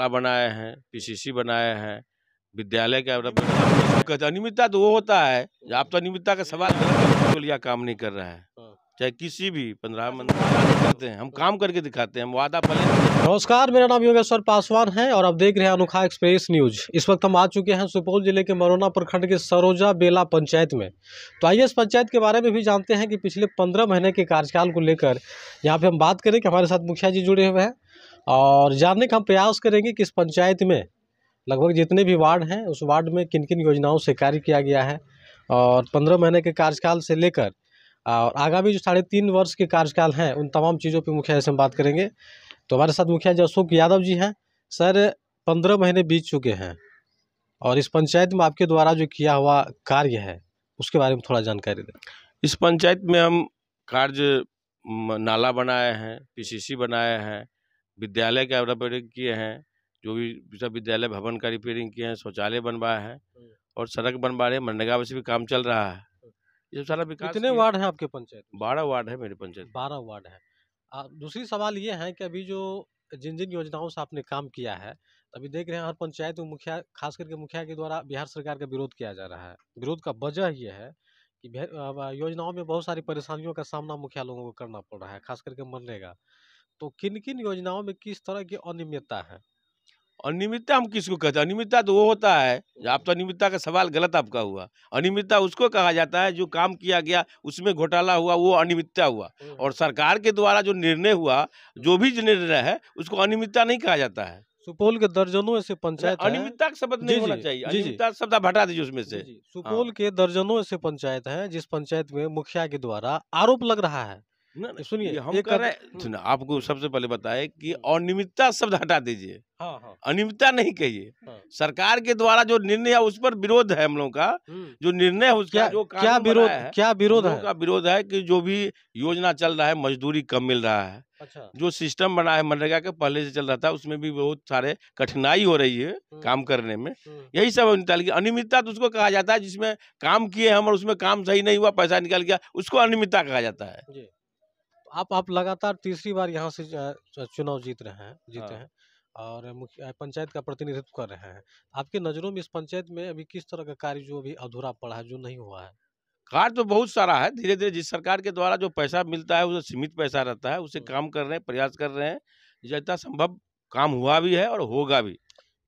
ला बनाए हैं पीसीसी बनाए हैं विद्यालय के कहते अनियमितता तो वो होता है आप तो अनियमितता का सवाल तो लिया काम नहीं कर रहा है हाँ। चाहे किसी भी पंद्रह मंत्री करते हैं हम काम करके दिखाते हैं हम वादा पहले नमस्कार मेरा नाम योगेश्वर पासवान है और आप देख रहे हैं अनुखा एक्सप्रेस न्यूज इस वक्त हम आ चुके हैं सुपौल जिले के मरोना प्रखंड के सरोजा बेला पंचायत में तो आइए इस पंचायत के बारे में भी जानते हैं कि पिछले पंद्रह महीने के कार्यकाल को लेकर यहाँ पे हम बात करें कि हमारे साथ मुखिया जी जुड़े हुए हैं और जानने का हम प्रयास करेंगे कि इस पंचायत में लगभग जितने भी वार्ड हैं उस वार्ड में किन किन योजनाओं से कार्य किया गया है और पंद्रह महीने के कार्यकाल से लेकर और आगामी जो साढ़े तीन वर्ष के कार्यकाल हैं उन तमाम चीज़ों पर मुखिया से हम बात करेंगे तो हमारे साथ मुखिया जी अशोक यादव जी हैं सर पंद्रह महीने बीत चुके हैं और इस पंचायत में आपके द्वारा जो किया हुआ कार्य है उसके बारे में थोड़ा जानकारी दें इस पंचायत में हम कार्य नाला बनाए हैं पी बनाए हैं विद्यालय का रिपेयरिंग किए हैं जो भी विश्वविद्यालय भवन का रिपेयरिंग किए हैं शौचालय बनवाए हैं हाँ। और सड़क बनवा रहे हैं मनरेगा में से भी काम चल रहा है हाँ। ये सारा विकास कितने वार्ड है आपके पंचायत बारह वार्ड है मेरे पंचायत बारह वार्ड है दूसरी सवाल ये है कि अभी जो जिन जिन योजनाओं से आपने काम किया है अभी देख रहे हैं हर पंचायत में मुखिया खास करके मुखिया के द्वारा बिहार सरकार का विरोध किया जा रहा है विरोध का वजह यह है कि योजनाओं में बहुत सारी परेशानियों का सामना मुखिया लोगों को करना पड़ रहा है खास करके मनरेगा तो किन किन योजनाओं में किस तरह की अनियमितता है अनियमितता हम किसको कहते हैं अनियमितता तो वो होता है आप तो अनियमितता का सवाल गलत आपका हुआ अनियमितता उसको कहा जाता है जो काम किया गया उसमें घोटाला हुआ वो अनियमितता हुआ और सरकार के द्वारा जो निर्णय हुआ जो भी निर्णय है उसको अनियमितता नहीं कहा जाता है सुपौल के दर्जनों ऐसे पंचायत अनियमितता का शब्द नहीं होना चाहिए अनियमितता शब्द हटा दीजिए उसमें से हाँ। सुपौल के दर्जनों ऐसे पंचायत है जिस पंचायत में मुखिया के द्वारा आरोप लग रहा है तो सुनिए हम कर रहे हम्म। आपको सबसे पहले बताए कि हम्म। अनियमितता शब्द हटा दीजिए हाँ, हाँ। अनियमितता नहीं कहिए हाँ। सरकार के द्वारा जो निर्णय है उस पर विरोध है हम लोग का हम्म। जो निर्णय उसका जो क्या विरोध क्या विरोध है का विरोध है कि जो भी योजना चल रहा है मजदूरी कम मिल रहा है अच्छा। जो सिस्टम बना है मनरेगा के पहले से चल रहा था उसमें भी बहुत सारे कठिनाई हो रही है काम करने में यही सब निकाल अनियमितता तो उसको कहा जाता है जिसमें काम किए हम और उसमें काम सही नहीं हुआ पैसा निकाल गया उसको अनियमितता कहा जाता है आप आप लगातार तीसरी बार यहाँ से चुनाव जीत रहे हैं जीते हाँ। हैं और मुख्य पंचायत का प्रतिनिधित्व कर रहे हैं आपके नज़रों में इस पंचायत में अभी किस तरह का कार्य जो अभी अधूरा पड़ा है जो नहीं हुआ है कार्य तो बहुत सारा है धीरे धीरे जिस सरकार के द्वारा जो पैसा मिलता है उसे सीमित पैसा रहता है उसे काम कर रहे हैं प्रयास कर रहे हैं जितना संभव काम हुआ भी है और होगा भी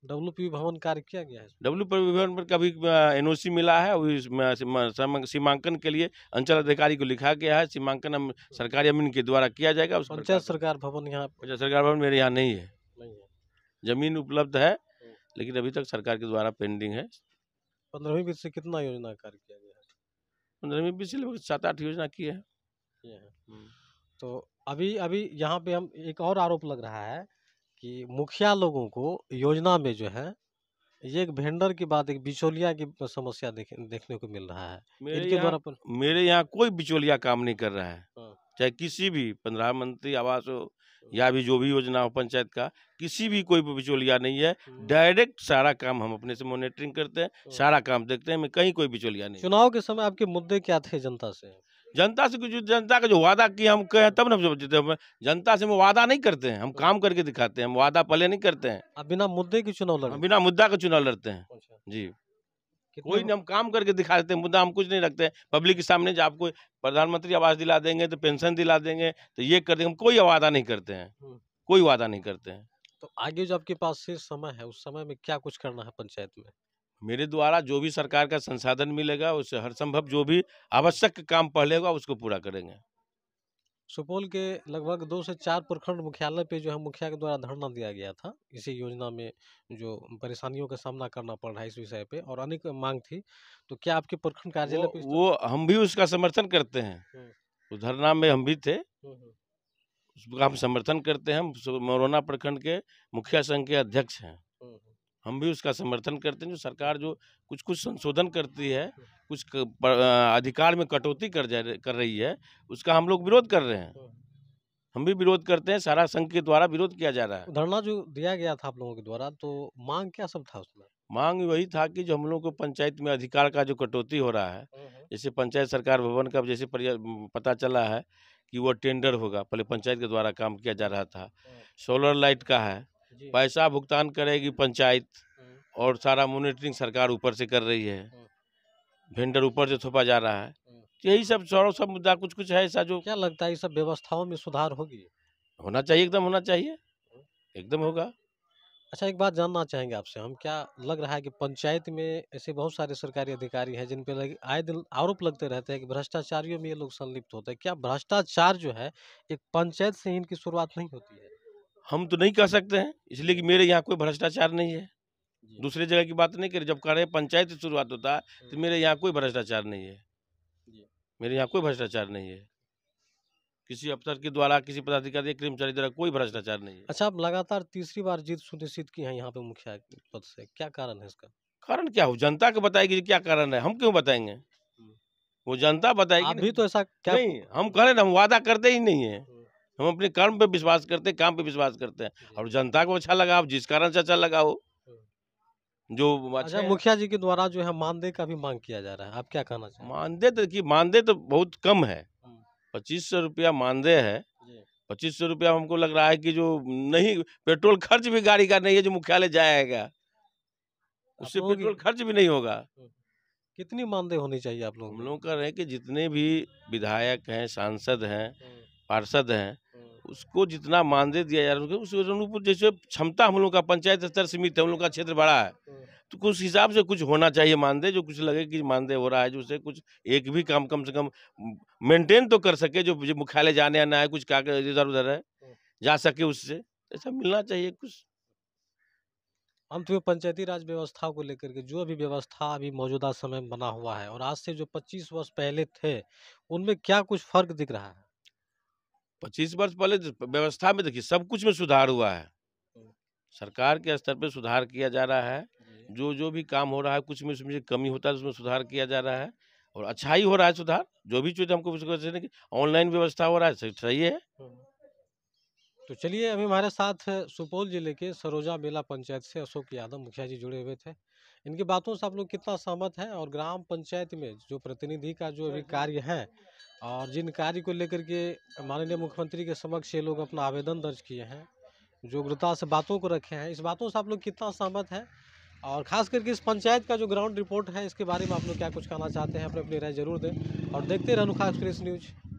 पी भवन कार्य किया गया है डब्लू पी भवन पर कभी एनओसी मिला है सीमांकन के लिए अंचल अधिकारी को लिखा गया है सीमांकन हम सरकारी अमीन के द्वारा किया जाएगा पंचायत सरकार भवन यहाँ पंचायत सरकार भवन मेरे यहाँ नहीं है जमीन उपलब्ध है हम्म। लेकिन अभी तक सरकार के द्वारा पेंडिंग है पंद्रहवीं बीस से कितना योजना कार्य किया गया है पंद्रहवीं बीस से लगभग सात आठ योजना की है हम्म। तो अभी अभी यहाँ पे हम एक और आरोप लग रहा है कि मुखिया लोगों को योजना में जो है ये एक भेंडर की बात एक बिचौलिया की समस्या देख, देखने को मिल रहा है मेरे यहाँ मेरे यहाँ कोई बिचौलिया काम नहीं कर रहा है हाँ। चाहे किसी भी मंत्री आवास हो हाँ। या भी जो भी योजना हो पंचायत का किसी भी कोई बिचौलिया नहीं है हाँ। डायरेक्ट सारा काम हम अपने से मॉनिटरिंग करते हैं सारा काम देखते हैं मैं कहीं कोई बिचौलिया नहीं चुनाव के समय आपके मुद्दे क्या थे जनता से जनता से कुछ जनता का जो वादा किया हम कहें तब ना हम जीते जनता से हम वादा नहीं करते हैं हम तो काम करके दिखाते हैं हम वादा पहले नहीं करते हैं बिना मुद्दे के चुनाव हैं बिना मुद्दा का चुनाव लड़ते हैं अच्छा। जी कोई नहीं हम काम करके दिखा देते हैं मुद्दा हम कुछ नहीं रखते हैं पब्लिक के सामने जब आपको प्रधानमंत्री आवास दिला देंगे तो पेंशन दिला देंगे तो ये कर देंगे हम कोई वादा नहीं करते हैं हम्म। कोई वादा नहीं करते हैं तो आगे जो आपके पास से समय है उस समय में क्या कुछ करना है पंचायत में मेरे द्वारा जो भी सरकार का संसाधन मिलेगा उससे हर संभव जो भी आवश्यक काम पहलेगा उसको पूरा करेंगे सुपौल के लगभग दो से चार प्रखंड मुख्यालय पे जो है मुखिया के द्वारा धरना दिया गया था इसी योजना में जो परेशानियों का सामना करना पड़ रहा है इस विषय पे और अनेक मांग थी तो क्या आपके प्रखंड कार्यालय पे वो हम भी उसका समर्थन करते हैं उस हम्म। तो धरना में हम भी थे हम्म, हम्म। उसका हम समर्थन करते हैं हम मोरना प्रखंड के मुखिया संघ के अध्यक्ष हैं हम भी उसका समर्थन करते हैं जो सरकार जो कुछ कुछ संशोधन करती है कुछ अधिकार में कटौती कर जा कर रही है उसका हम लोग विरोध कर रहे हैं हाँ। हम भी विरोध करते हैं सारा संघ के द्वारा विरोध किया जा रहा है धरना जो दिया गया था आप लोगों के द्वारा तो मांग क्या सब था उसमें मांग वही था कि जो हम लोग को पंचायत में अधिकार का जो कटौती हो रहा है हाँ, हाँ। जैसे पंचायत सरकार भवन का जैसे पता चला है कि वो टेंडर होगा पहले पंचायत के द्वारा काम किया जा रहा था सोलर लाइट का है पैसा भुगतान करेगी पंचायत और सारा मॉनिटरिंग सरकार ऊपर से कर रही है भेंडर ऊपर से थोपा जा रहा है यही सब सौरव सब मुद्दा कुछ कुछ है ऐसा जो क्या लगता है ये सब व्यवस्थाओं में सुधार होगी होना चाहिए एकदम होना चाहिए एकदम होगा अच्छा एक बात जानना चाहेंगे आपसे हम क्या लग रहा है कि पंचायत में ऐसे बहुत सारे सरकारी अधिकारी हैं जिन पे लग, आए दिन आरोप लगते रहते हैं कि भ्रष्टाचारियों में ये लोग संलिप्त होते हैं क्या भ्रष्टाचार जो है एक पंचायत से इनकी शुरुआत नहीं होती है हम तो नहीं कह सकते हैं इसलिए कि मेरे यहाँ कोई भ्रष्टाचार नहीं है दूसरे जगह की बात नहीं करें जब कह पंचायत से शुरुआत होता है तो मेरे यहाँ कोई भ्रष्टाचार नहीं है मेरे यहाँ कोई भ्रष्टाचार नहीं है किसी अफसर के द्वारा किसी पदाधिकारी या कर्मचारी द्वारा कोई भ्रष्टाचार नहीं है अच्छा आप लगातार तीसरी बार जीत सुनिश्चित की है यहाँ पे मुखिया पद से क्या कारण है इसका कारण क्या हो जनता को बताएगी क्या कारण है हम क्यों बताएंगे वो जनता बताएगी अभी तो ऐसा क्या नहीं हम कह रहे हम वादा करते ही नहीं है हम अपने कर्म पे विश्वास करते हैं काम पे विश्वास करते हैं और जनता को अच्छा लगा जिस कारण से अच्छा लगा हो हाँ। जो अच्छा, अच्छा मुखिया जी के द्वारा जो है मानदेय का भी मांग किया जा रहा है आप क्या कहना चाहिए मानदेय तो देखिए मानदेय तो बहुत कम है हाँ। पच्चीस सौ रुपया मानदेय है पच्चीस सौ रुपया हमको लग रहा है कि जो नहीं पेट्रोल खर्च भी गाड़ी का नहीं है जो मुख्यालय जाएगा उससे पेट्रोल खर्च भी नहीं होगा हाँ। कितनी मानदेय होनी चाहिए आप लोग हम लोग कह रहे हैं कि जितने भी विधायक हैं सांसद हैं पार्षद हैं उसको जितना मानदेय दिया जा रहा है उस अनुरूप जैसे क्षमता हम लोग का पंचायत स्तर सीमित है हम लोग का क्षेत्र बड़ा है तो कुछ हिसाब से कुछ होना चाहिए मानदेय जो कुछ लगे कि मानदेय हो रहा है जो उसे कुछ एक भी काम कम से कम मेंटेन तो कर सके जो मुख्यालय जाने आना है कुछ कागज इधर उधर है जा सके उससे ऐसा मिलना चाहिए कुछ अंत तो में पंचायती राज व्यवस्था को लेकर के जो अभी व्यवस्था अभी मौजूदा समय में बना हुआ है और आज से जो 25 वर्ष पहले थे उनमें क्या कुछ फर्क दिख रहा है पच्चीस वर्ष पहले व्यवस्था में देखिए सब कुछ में सुधार हुआ है सरकार के स्तर पर सुधार किया जा रहा है जो जो भी काम हो रहा है कुछ में उसमें कमी होता है उसमें सुधार किया जा रहा है और अच्छा ही हो रहा है सुधार जो भी चीज़ हमको ऑनलाइन व्यवस्था हो रहा है सही है हाँ। तो चलिए अभी हमारे साथ सुपौल जिले के सरोजा बेला पंचायत से अशोक यादव मुखिया जी जुड़े हुए थे इनकी बातों से आप लोग कितना सहमत हैं और ग्राम पंचायत में जो प्रतिनिधि का जो अभी कार्य है और जिन कार्य को लेकर के माननीय मुख्यमंत्री के समक्ष ये लोग अपना आवेदन दर्ज किए हैं जो ग्रता से बातों को रखे हैं इस बातों से आप लोग कितना सहमत हैं और खास करके इस पंचायत का जो ग्राउंड रिपोर्ट है इसके बारे में आप लोग क्या कुछ कहना चाहते हैं अपने अपनी राय जरूर दें और देखते रहे खास प्रेस न्यूज़